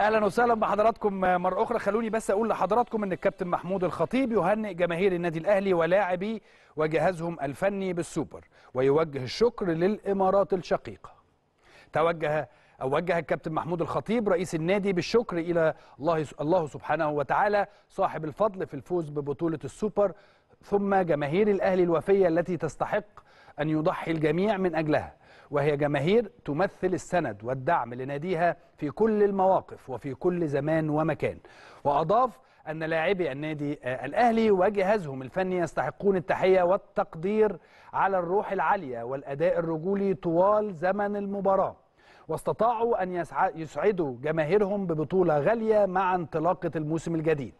اهلا وسهلا بحضراتكم مره اخرى خلوني بس اقول لحضراتكم ان الكابتن محمود الخطيب يهنئ جماهير النادي الاهلي ولاعبي وجهازهم الفني بالسوبر ويوجه الشكر للامارات الشقيقه توجه أو وجه الكابتن محمود الخطيب رئيس النادي بالشكر إلى الله الله سبحانه وتعالى صاحب الفضل في الفوز ببطولة السوبر ثم جماهير الأهلي الوفية التي تستحق أن يضحي الجميع من أجلها وهي جماهير تمثل السند والدعم لناديها في كل المواقف وفي كل زمان ومكان وأضاف أن لاعبي النادي آه، الأهلي وجهازهم الفني يستحقون التحية والتقدير على الروح العالية والأداء الرجولي طوال زمن المباراة واستطاعوا أن يسعدوا جماهيرهم ببطولة غالية مع انطلاقة الموسم الجديد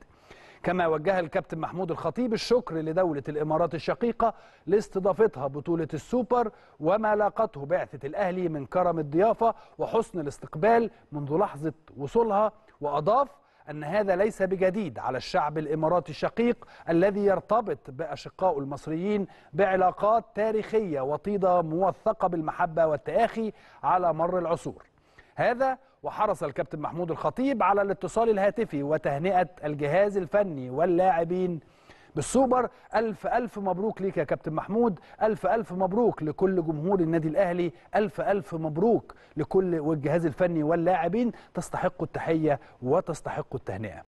كما وجه الكابتن محمود الخطيب الشكر لدولة الإمارات الشقيقة لاستضافتها بطولة السوبر وما لاقته بعثة الأهلي من كرم الضيافة وحسن الاستقبال منذ لحظة وصولها وأضاف أن هذا ليس بجديد على الشعب الإماراتي الشقيق الذي يرتبط بأشقائه المصريين بعلاقات تاريخية وطيدة موثقة بالمحبة والتآخي على مر العصور هذا وحرص الكابتن محمود الخطيب على الاتصال الهاتفي وتهنئة الجهاز الفني واللاعبين بالسوبر ألف ألف مبروك ليك يا كابتن محمود ألف ألف مبروك لكل جمهور النادي الأهلي ألف ألف مبروك لكل والجهاز الفني واللاعبين تستحق التحية وتستحق التهنئة